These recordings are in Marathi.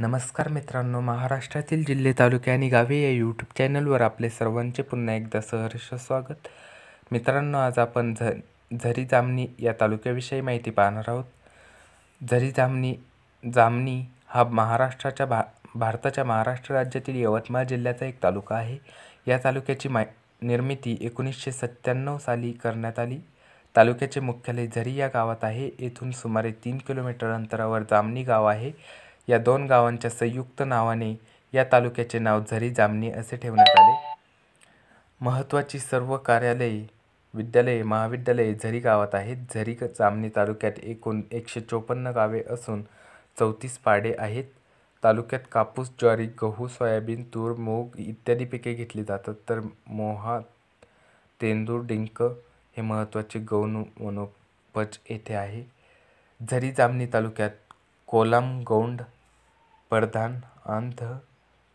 नमस्कार मित्रांनो महाराष्ट्रातील जिल्हे तालुके आणि गावे या यूट्यूब चॅनलवर आपले सर्वांचे पुन्हा एकदा सहर्ष स्वागत मित्रांनो आज आपण झ झरी जामनी या तालुक्याविषयी माहिती पाहणार आहोत झरी जामनी जामनी हा महाराष्ट्राच्या भा भारताच्या महाराष्ट्र राज्यातील यवतमाळ जिल्ह्याचा एक तालुका आहे या तालुक्याची मा निर्मिती एकोणीसशे सत्त्याण्णव साली करण्यात आली तालुक्याचे मुख्यालय झरी या गावात आहे येथून सुमारे तीन किलोमीटर अंतरावर जामनी गाव आहे या दोन गावांच्या संयुक्त नावाने या तालुक्याचे नाव झरी जामणी असे ठेवण्यात आले महत्त्वाची सर्व कार्यालये विद्यालये महाविद्यालये झरी गावात आहेत झरी जामणी तालुक्यात एकूण एकशे चोपन्न गावे असून चौतीस पाडे आहेत तालुक्यात कापूस ज्वारी गहू सोयाबीन तूर मूग इत्यादी पिके घेतली जातात तर मोहा तेंदूर डिंक हे महत्त्वाचे गौण मनोपज येथे आहे झरी जामणी तालुक्यात कोलाम गौंड परधान अंध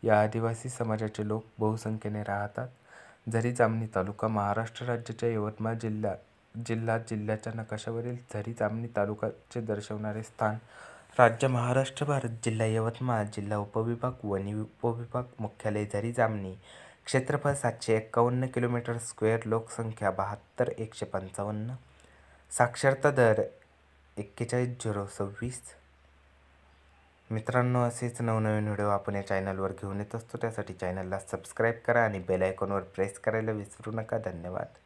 या आदिवासी समाजाचे लोक बहुसंख्येने राहतात झरी जामणी तालुका महाराष्ट्र राज्याच्या यवतमाळ जिल्ह्या जिल्हा जिल्ह्याच्या नकाशावरील झरी जामणी तालुकाचे दर्शवणारे स्थान राज्य महाराष्ट्र भारत जिल्हा यवतमाळ जिल्हा उपविभाग वनी उपविभाग मुख्यालय झरी जामणी क्षेत्रफळ सातशे एकावन्न किलोमीटर स्क्वेअर लोकसंख्या बहात्तर एकशे पंचावन्न साक्षरता दर एक्केचाळीस झिरो सव्वीस मित्रांनो असेच नवनवीन व्हिडिओ आपण या चॅनलवर घेऊन येत असतो त्यासाठी चॅनलला सबस्क्राईब करा आणि बेल आयकॉनवर प्रेस करायला विसरू नका धन्यवाद